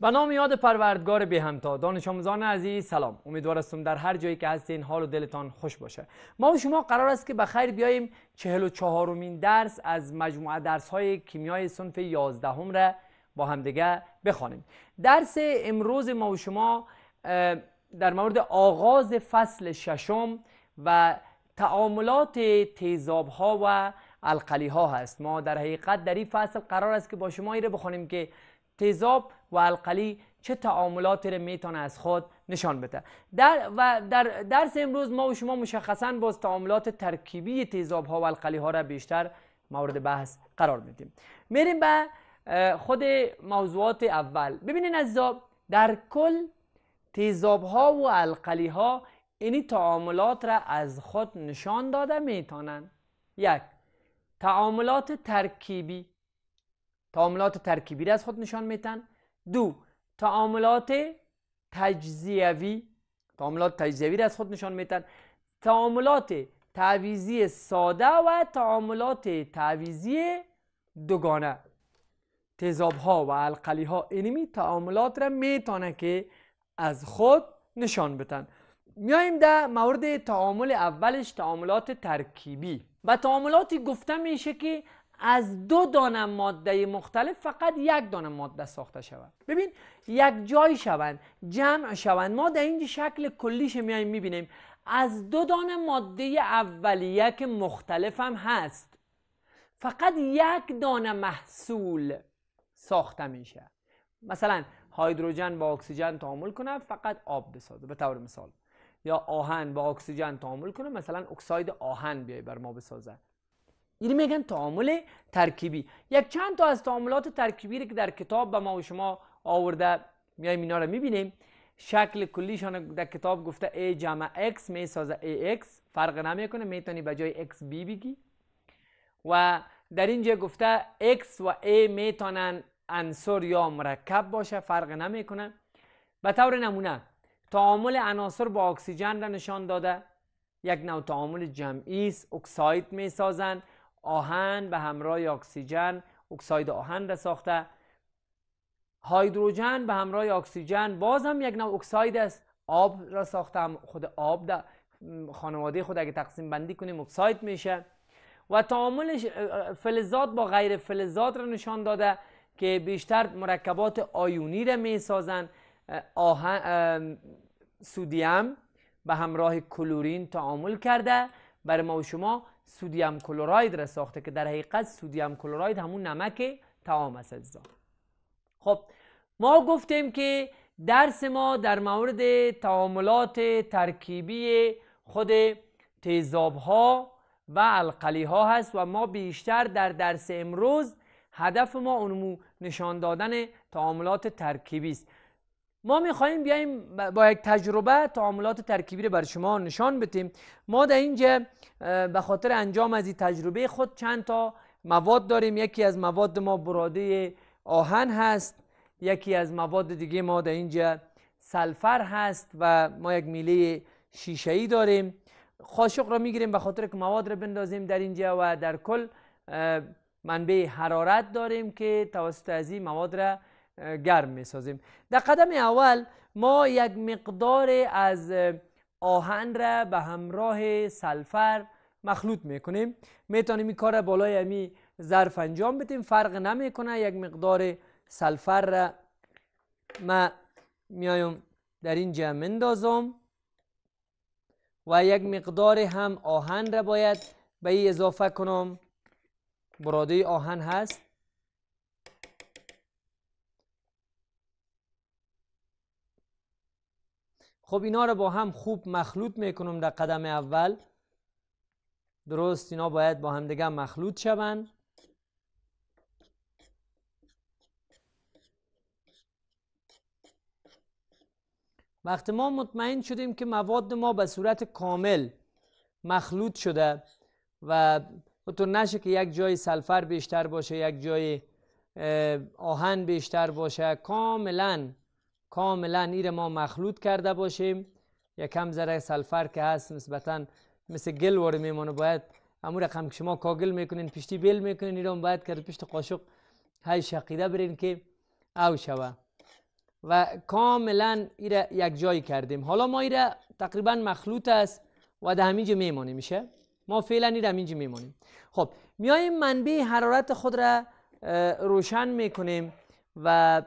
به نام یاد پروردگار به همتا دانش آموزان عزیز سلام امیدوار هستم در هر جایی که هستین حال و دلتان خوش باشه ما و شما قرار است که به خیر بیاییم چهل و چهارمین درس از مجموعه درس های کیمیای صنف یازدهم را با همدیگه بخوانیم درس امروز ما و شما در مورد آغاز فصل ششم و تعاملات تیزاب ها و القلی ها هست ما در حقیقت در این فصل قرار است که با شما ایره بخوانیم که تیزاب و القلی چه تعاملاتی را میتونه از خود نشان بده در و در درس امروز ما و شما مشخصا باز تعاملات ترکیبی تیزاب ها و القلی ها را بیشتر مورد بحث قرار میدیم میریم به خود موضوعات اول ببینین از در کل تیزاب ها و القلی ها اینی تعاملات را از خود نشان داده میتونن یک تعاملات ترکیبی تعاملات ترکیبی را از خود نشان میتن دو تعاملات تجزیوی تعاملات تجزیوی را از خود نشان میتن تعاملات تعویزی ساده و تعاملات تعویزی دوگانه تیزاب ها و القلی ها اینمی تعاملات را میتانه که از خود نشان بتن میاییم در مورد تعامل اولش تعاملات ترکیبی و تعاملاتی گفته میشه که از دو دانه ماده مختلف فقط یک دانه ماده ساخته شود ببین یک جای شوند جمع شوند ما در این شکل کلیش میایم میبینیم از دو دانه ماده اولیه که مختلف هم هست فقط یک دانه محصول ساخته میشه مثلا هایدروژن با اکسیژن تعامل کنه فقط آب بسازه به طور مثال یا آهن با اکسیژن تعامل کنه مثلا اکساید آهن بیای بر ما بسازه این یعنی میگن تعامل ترکیبی یک چند تا از تعاملات ترکیبی که در کتاب به ما و شما آورده میایم اینا رو میبینیم شکل کلیشان در کتاب گفته A جمع X میسازه AX فرق نمیکنه میتونی به جای بی بگی و در اینجا گفته X و A میتونن انصر یا مرکب باشه فرق نمیکنه به طور نمونه تعامل عناصر با اکسیژن را نشان داده یک نوع تعامل جمعی است اکساید سازند. آهن به همراه اکسیژن اکساید آهن را ساخته هایدروژن به همراه اکسیژن باز هم یک نوع اکساید است آب را ساختم خود آب در خانواده خود اگه تقسیم بندی کنیم اکساید میشه و تعامل فلزات با غیر فلزات را نشان داده که بیشتر مرکبات آیونی را میسازن آهن سودیم به همراه کلورین تعامل کرده برای ما و شما سودیم کلوراید را ساخته که در حقیقت سودیم کلوراید همون نمک تعام است خب ما گفتیم که درس ما در مورد تعاملات ترکیبی خود تیزاب ها و القلی ها هست و ما بیشتر در درس امروز هدف ما اونمو نشان دادن تعاملات ترکیبی است ما میخواییم بیایم با یک تجربه تعاملات ترکیبی رو بر شما نشان بدیم ما در اینجا به خاطر انجام از این تجربه خود چند تا مواد داریم یکی از مواد ما براده آهن هست یکی از مواد دیگه ما در اینجا سلفر هست و ما یک میله شیشه ای داریم خاشق را میگیریم به خاطر که مواد را بندازیم در اینجا و در کل منبع حرارت داریم که توسط از این مواد را گرم می سازیم در قدم اول ما یک مقدار از آهن را به همراه سلفر مخلوط میکنیم میتونیم این کار بالای امی ظرف انجام بدیم فرق نمیکنه یک مقدار سلفر را ما میایم در جمع مندازم و یک مقدار هم آهن را باید به ای اضافه کنم براده آهن هست خب اینا رو با هم خوب مخلوط میکنم در قدم اول درست اینا باید با دیگه مخلوط شوند وقتی ما مطمئن شدیم که مواد ما به صورت کامل مخلوط شده و تو نشه که یک جای سلفر بیشتر باشه یک جای آهن بیشتر باشه کاملا کاملا ایر ما مخلوط کرده باشیم یکم ذره سلفر که هست نسبتا مثل گل واره میمونه باید امور رقم که شما کاگل میکنین پشتی بیل میکنین رو باید کرد پشت قاشق های شقیده برین که او شوه و کاملا ایره یک جایی کردیم حالا ما ایره تقریبا مخلوط است و در همینجا میمانه میشه ما فعلا ایره همینجا میمانیم خب میاییم منبع حرارت خود را روشن میکنیم و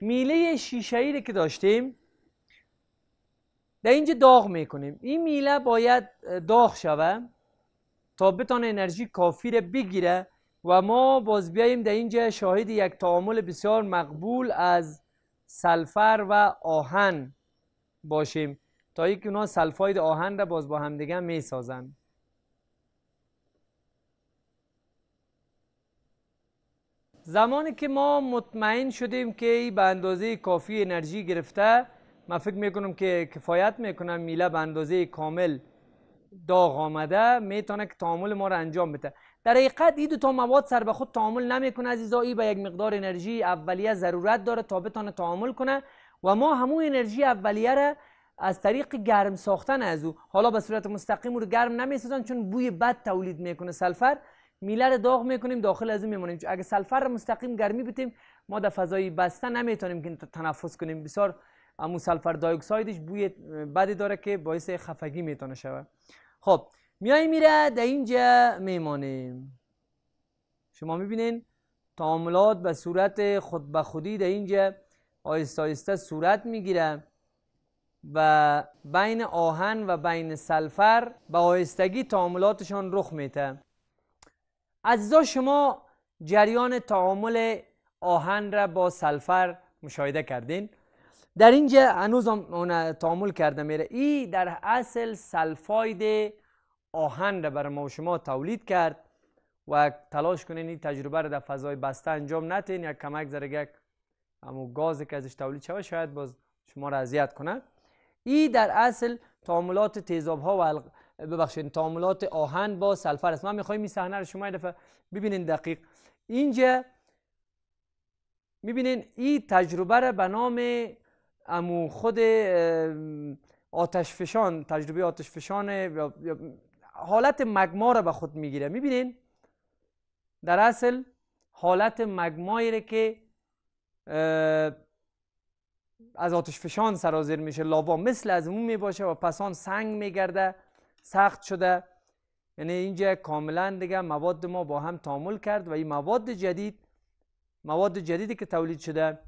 میله شیشه‌ای که داشتیم در اینجا داغ میکنیم این میله باید داغ شوه تا بتانه انرژی کافی را بگیره و ما باز بیاییم در اینجا شاهد یک تعامل بسیار مقبول از سلفر و آهن باشیم تا یک اونا سلفاید آهن را باز با همدیگه میسازند زمانی که ما مطمئن شدیم که این به اندازه کافی انرژی گرفته من فکر میکنم که کفایت میکنم میله به اندازه کامل داغ آمده میتونه که تعامل ما رو انجام بده در حقیقت این دو تا مواد سر به خود تعامل نمیکنه عزیزا ای به یک مقدار انرژی اولیه ضرورت داره تا بتونه تعامل کنه و ما همون انرژی اولیه را از طریق گرم ساختن از او حالا به صورت مستقیم رو گرم نمیسازن چون بوی بد تولید میکنه سلفر میله رو داغ میکنیم داخل از این میمونیم اگه سلفر رو مستقیم گرمی بتیم ما در فضای بسته نمیتونیم که تنفس کنیم بسیار امو سلفر دایوکسایدش بوی بدی داره که باعث خفگی میتونه شود خب میای میره در اینجا میمانیم شما میبینین تعاملات به صورت خود به خودی در اینجا آیست آیسته صورت میگیره و بین آهن و بین سلفر به آیستگی تعاملاتشان رخ میته عزیزا شما جریان تعامل آهن را با سلفر مشاهده کردین در اینجا هنوز اون تعامل کرده میره ای در اصل سلفاید آهن را برای ما و شما تولید کرد و تلاش کنین این تجربه را در فضای بسته انجام نتین یک کمک ذره یک اما گازی که ازش تولید شود شاید باز شما را اذیت کنه. ای در اصل تعاملات تیزاب ها و ببخشید تعاملات آهن با سلفر است من میخوایم این صحنه رو شما یه دفعه ببینین دقیق اینجا میبینین این تجربه رو به نام امو خود آتشفشان تجربه آتش فشان حالت مگما رو به خود میگیره میبینین در اصل حالت مگمایی که از آتش فشان سرازیر میشه لاوا مثل از اون میباشه و پسان سنگ میگرده سخت شده یعنی اینجا کاملا دیگه مواد ما با هم تعامل کرد و این مواد جدید مواد جدیدی که تولید شده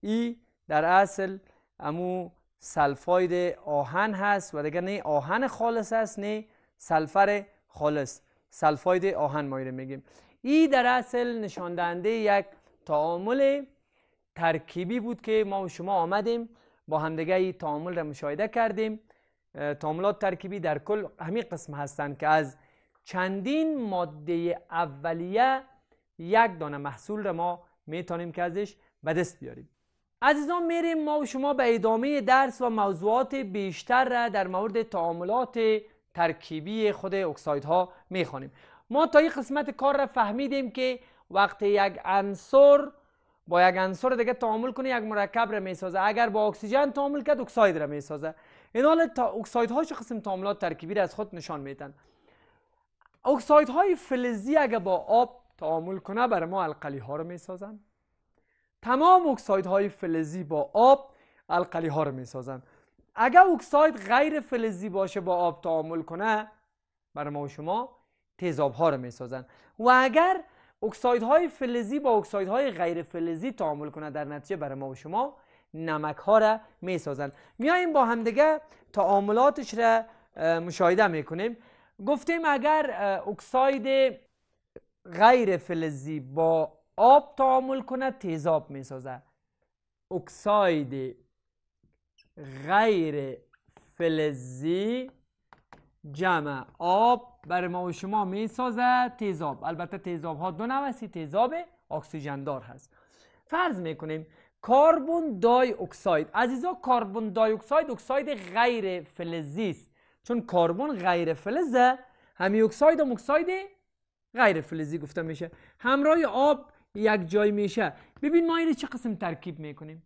ای در اصل امو سلفاید آهن هست و دیگه نه آهن خالص است نه سلفر خالص سلفاید آهن ما رو میگیم ای در اصل نشان دهنده یک تعامل ترکیبی بود که ما و شما آمدیم با همدگه این تعامل را مشاهده کردیم تعاملات ترکیبی در کل همین قسم هستند که از چندین ماده اولیه یک دانه محصول را ما میتونیم که ازش به دست بیاریم عزیزان میریم ما و شما به ادامه درس و موضوعات بیشتر را در مورد تعاملات ترکیبی خود ها میخوانیم ما تا این قسمت کار را فهمیدیم که وقتی یک عنصر با یک عنصر دیگه تعامل کنه یک مرکب را میسازه اگر با اکسیژن تعامل کرد اکساید را میسازه این حال تا ها چه قسم تعاملات ترکیبی را از خود نشان میدن های فلزی اگه با آب تعامل کنه بر ما القلی ها رو میسازن تمام های فلزی با آب القلی ها رو میسازن اگر اکساید غیر فلزی باشه با آب تعامل کنه بر ما و شما تیزاب ها رو میسازن و اگر های فلزی با های غیر فلزی تعامل کنه در نتیجه بر ما و شما نمک ها را می سازند میاییم با همدیگه تعاملاتش را مشاهده کنیم گفتیم اگر اکساید غیر فلزی با آب تعامل کنه تیزاب می سازه اکساید غیر فلزی جمع آب برای ما و شما می سازه تیزاب البته تیزاب ها دو نوع تیزاب اکسیژن دار هست فرض میکنیم کاربون دای اکساید عزیزا کاربون دای اکساید اکساید غیر فلزی است چون کاربون غیر فلزه همی اکساید هم اکساید غیر فلزی گفته میشه همراه آب یک جای میشه ببین ما این چه قسم ترکیب میکنیم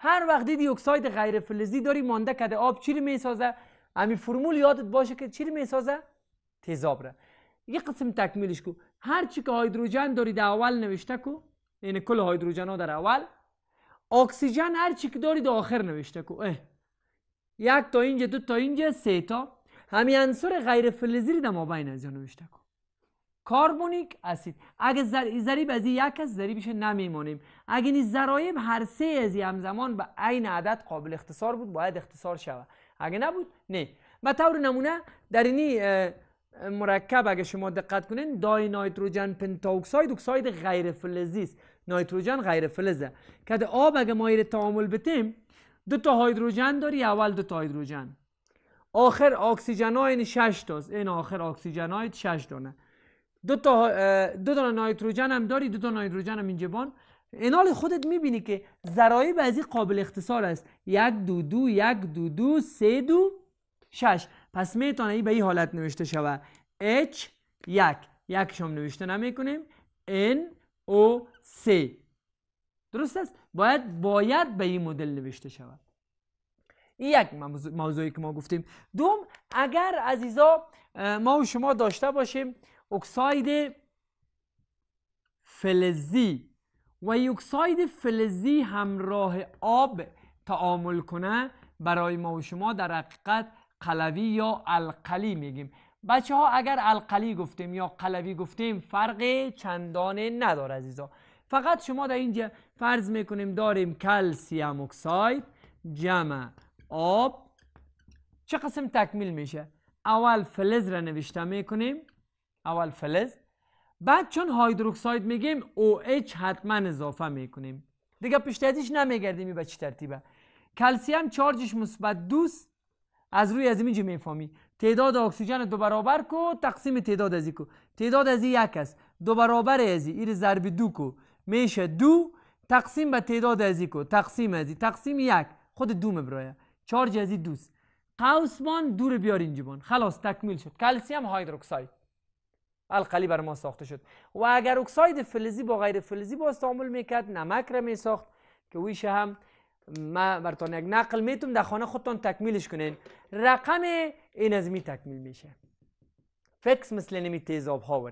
هر وقت دیدی اکساید غیر فلزی داری مانده کده آب چی میسازه همین فرمول یادت باشه که چی میسازه تیزاب را یه قسم تکمیلش کو هر چی که هایدروژن داری در اول نوشته کو یعنی کل هایدروژن ها در اول اکسیژن هر چی که دارید آخر نوشته کو اه. یک تا اینجا دو تا اینجا سه تا همین عنصر غیر فلزی رو ما بین از نوشته کو کاربونیک اسید اگه زریب از یک است میشه نمیمانیم اگه این زرایب هر سه از همزمان به عین عدد قابل اختصار بود باید اختصار شوه اگه نبود نه به طور نمونه در اینی مرکب اگه شما دقت کنین دای نایتروجن پنتاکساید اکساید غیر فلزی است نایتروژن غیر فلزه که آب اگه ما ایره تعامل بتیم دو تا هایدروژن داری اول دو تا هایدروژن آخر اکسیژن ها این شش تاست این آخر اکسیژن های شش دانه. دو تا نایتروژن هم داری دو تا نایتروژن هم اینجبان اینال خودت میبینی که ذرایب بعضی قابل اختصار است یک دو دو یک دو دو سه دو شش پس میتونه ای به این حالت نوشته شود. H یک یک نوشته نمیکنیم N O سه درست است باید باید به این مدل نوشته شود این یک موضوعی که ما گفتیم دوم اگر عزیزا ما و شما داشته باشیم اکساید فلزی و اکساید فلزی همراه آب تعامل کنه برای ما و شما در حقیقت قلوی یا القلی میگیم بچه ها اگر القلی گفتیم یا قلوی گفتیم فرق چندانه نداره عزیزا فقط شما در اینجا فرض میکنیم داریم کلسیم اکساید جمع آب چه قسم تکمیل میشه اول فلز را نوشته میکنیم اول فلز بعد چون هایدروکساید میگیم OH حتما اضافه میکنیم دیگه پشت نمیگردیم به چی ترتیبه کلسیم چارجش مثبت دوست از روی از اینجا میفهمی تعداد اکسیژن دو برابر کو تقسیم تعداد ازی کو تعداد ازی یک است دو برابر ازی ایر ضرب دو کو میشه دو تقسیم به تعداد ازی کو تقسیم ازی تقسیم یک خود دو برای چارج ازی دوست قوس بان دور بیار اینجا بان خلاص تکمیل شد کلسیم هایدروکساید القلی بر ما ساخته شد و اگر اکساید فلزی با غیر فلزی با استعمال میکرد نمک را میساخت که ویش هم ما برتون یک نقل میتونم در خانه خودتون تکمیلش کنین رقم این از می تکمیل میشه فکس مثل نمی تیزاب ها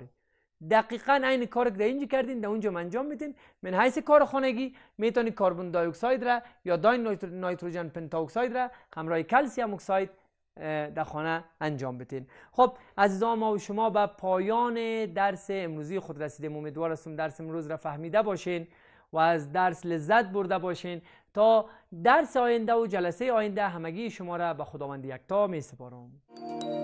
دقیقا عین کار که در اینجا کردین در اونجا انجام میدین من حیث کار خانگی میتونی کاربون دی اکساید را یا دای نایتروژن پنتا اکساید را همراه کلسیم اکساید در خانه انجام بدین. خب عزیزان ما و شما به پایان درس امروزی خود رسیدیم امیدوار هستم درس امروز را فهمیده باشین و از درس لذت برده باشین تا درس آینده و جلسه آینده همگی شما را به خداوند یکتا می سپارم